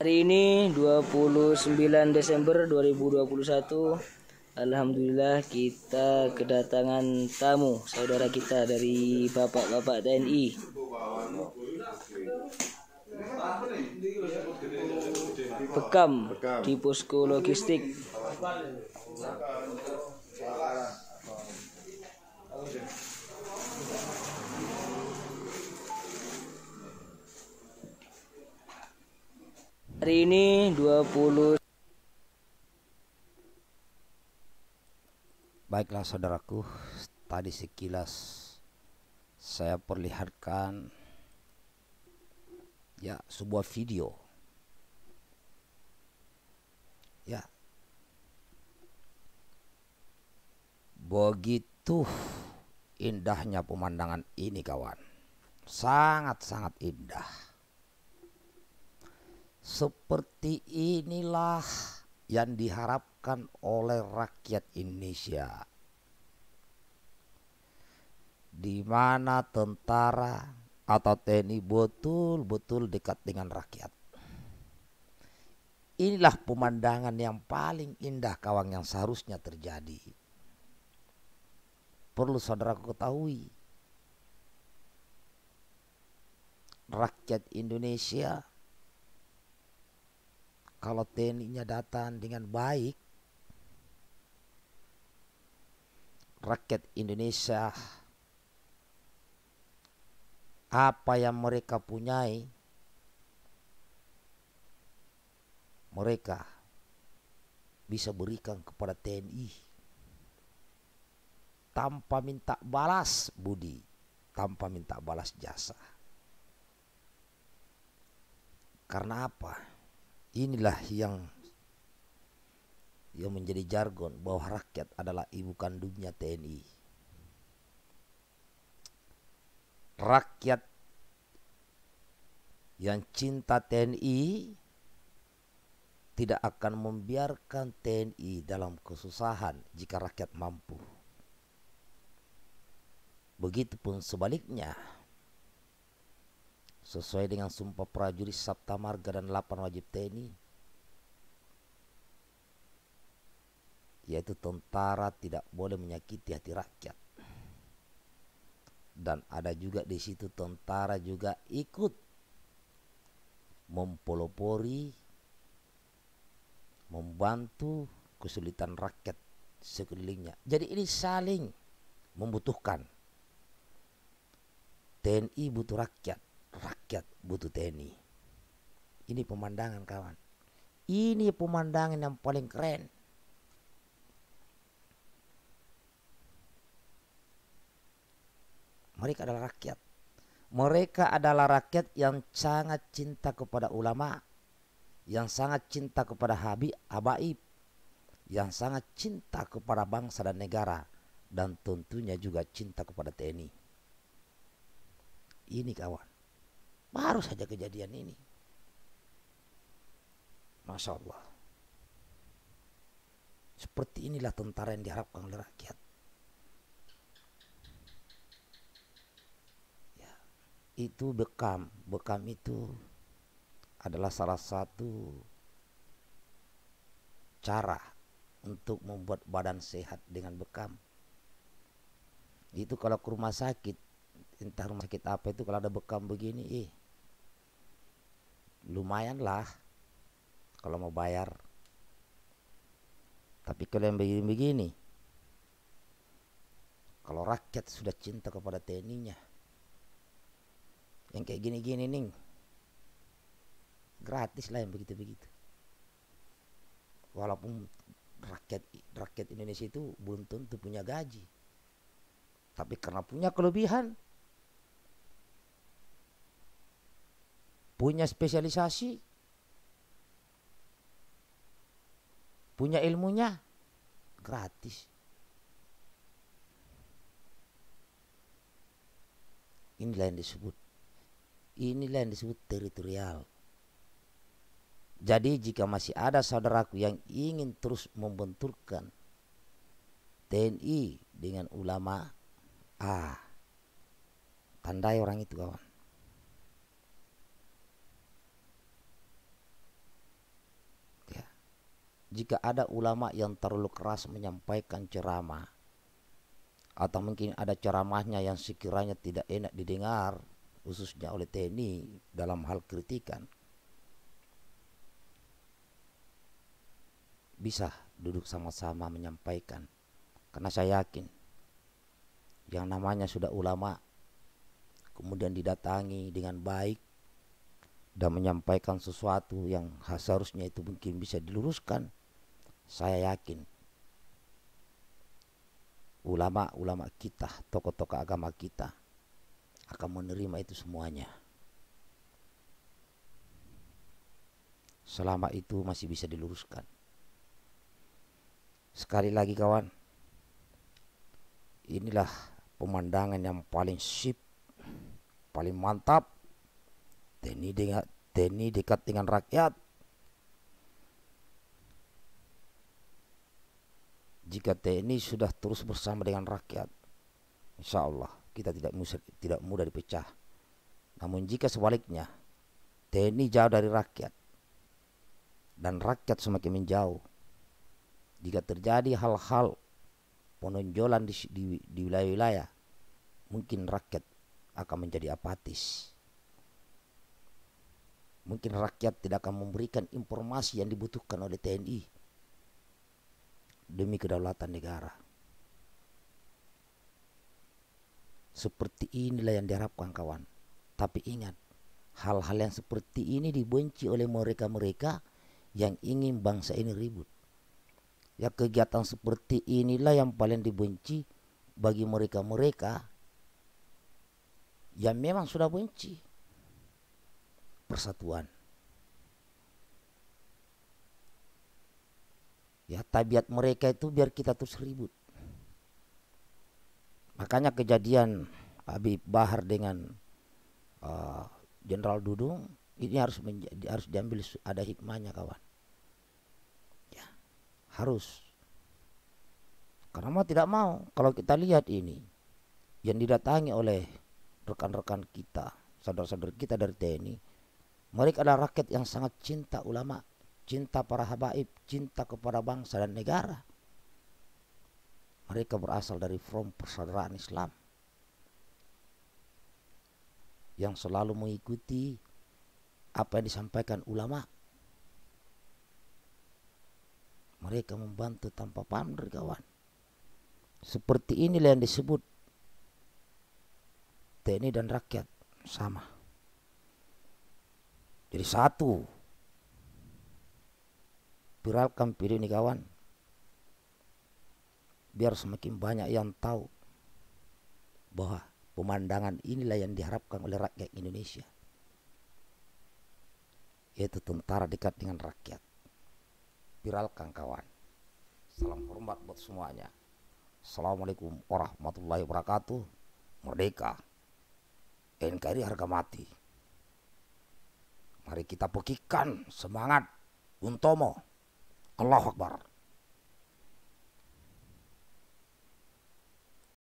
Hari ini 29 Desember 2021 Alhamdulillah kita kedatangan tamu saudara kita dari bapak-bapak TNI Bekam di posko logistik hari ini 20 Baiklah saudaraku, tadi sekilas saya perlihatkan ya sebuah video. Ya. Begitu indahnya pemandangan ini kawan. Sangat-sangat indah. Seperti inilah yang diharapkan oleh rakyat Indonesia. Di mana tentara atau TNI betul-betul dekat dengan rakyat. Inilah pemandangan yang paling indah kawang yang seharusnya terjadi. Perlu saudara ketahui, rakyat Indonesia kalau TNI-nya datang dengan baik rakyat Indonesia apa yang mereka punyai mereka bisa berikan kepada TNI tanpa minta balas budi, tanpa minta balas jasa. Karena apa? inilah yang yang menjadi jargon bahwa rakyat adalah ibu kandungnya TNI. Rakyat yang cinta TNI tidak akan membiarkan TNI dalam kesusahan jika rakyat mampu. Begitupun sebaliknya sesuai dengan sumpah prajurit Sabta Marga dan 8 wajib TNI yaitu tentara tidak boleh menyakiti hati rakyat dan ada juga di situ tentara juga ikut mempelopori membantu kesulitan rakyat sekelilingnya jadi ini saling membutuhkan TNI butuh rakyat rakyat butuh TNI. Ini pemandangan kawan. Ini pemandangan yang paling keren. Mereka adalah rakyat. Mereka adalah rakyat yang sangat cinta kepada ulama, yang sangat cinta kepada Habib, habaib, yang sangat cinta kepada bangsa dan negara, dan tentunya juga cinta kepada TNI. Ini kawan. Baru saja kejadian ini. Masya Allah. Seperti inilah tentara yang diharapkan oleh rakyat. Ya, itu bekam. Bekam itu adalah salah satu cara untuk membuat badan sehat dengan bekam. Itu kalau ke rumah sakit, entah rumah sakit apa itu kalau ada bekam begini, eh lumayan lah kalau mau bayar tapi kalau yang begini-begini kalau rakyat sudah cinta kepada TNI-nya yang kayak gini-gini nih gratis lah yang begitu-begitu walaupun rakyat rakyat Indonesia itu belum tentu punya gaji tapi karena punya kelebihan punya spesialisasi, punya ilmunya gratis. Inilah yang disebut inilah yang disebut teritorial. Jadi jika masih ada saudaraku yang ingin terus membenturkan TNI dengan ulama, ah, tandai orang itu kawan. jika ada ulama yang terlalu keras menyampaikan ceramah atau mungkin ada ceramahnya yang sekiranya tidak enak didengar khususnya oleh TNI dalam hal kritikan bisa duduk sama-sama menyampaikan karena saya yakin yang namanya sudah ulama kemudian didatangi dengan baik dan menyampaikan sesuatu yang seharusnya itu mungkin bisa diluruskan saya yakin ulama-ulama kita, tokoh-tokoh agama kita akan menerima itu semuanya. Selama itu masih bisa diluruskan. Sekali lagi kawan, inilah pemandangan yang paling sip, paling mantap. TNI dekat, TNI dekat dengan rakyat, jika TNI sudah terus bersama dengan rakyat, insya Allah kita tidak mudah, tidak mudah dipecah. Namun jika sebaliknya, TNI jauh dari rakyat dan rakyat semakin menjauh, jika terjadi hal-hal penonjolan di wilayah-wilayah, mungkin rakyat akan menjadi apatis. Mungkin rakyat tidak akan memberikan informasi yang dibutuhkan oleh TNI demi kedaulatan negara. Seperti inilah yang diharapkan kawan. Tapi ingat, hal-hal yang seperti ini dibenci oleh mereka-mereka yang ingin bangsa ini ribut. Ya kegiatan seperti inilah yang paling dibenci bagi mereka-mereka yang memang sudah benci persatuan. Ya tabiat mereka itu biar kita terus ribut. Makanya kejadian Habib Bahar dengan uh, Jenderal uh, Dudung ini harus menjadi, harus diambil ada hikmahnya kawan. Ya, harus. Karena mau tidak mau kalau kita lihat ini yang didatangi oleh rekan-rekan kita, saudara-saudara kita dari TNI, mereka adalah rakyat yang sangat cinta ulama cinta para habaib, cinta kepada bangsa dan negara. Mereka berasal dari from persaudaraan Islam yang selalu mengikuti apa yang disampaikan ulama. Mereka membantu tanpa pamrih kawan. Seperti inilah yang disebut TNI dan rakyat sama. Jadi satu viralkan video ini kawan biar semakin banyak yang tahu bahwa pemandangan inilah yang diharapkan oleh rakyat Indonesia yaitu tentara dekat dengan rakyat viralkan kawan salam hormat buat semuanya Assalamualaikum warahmatullahi wabarakatuh Merdeka NKRI harga mati Mari kita pekikan semangat Untomo الله أكبر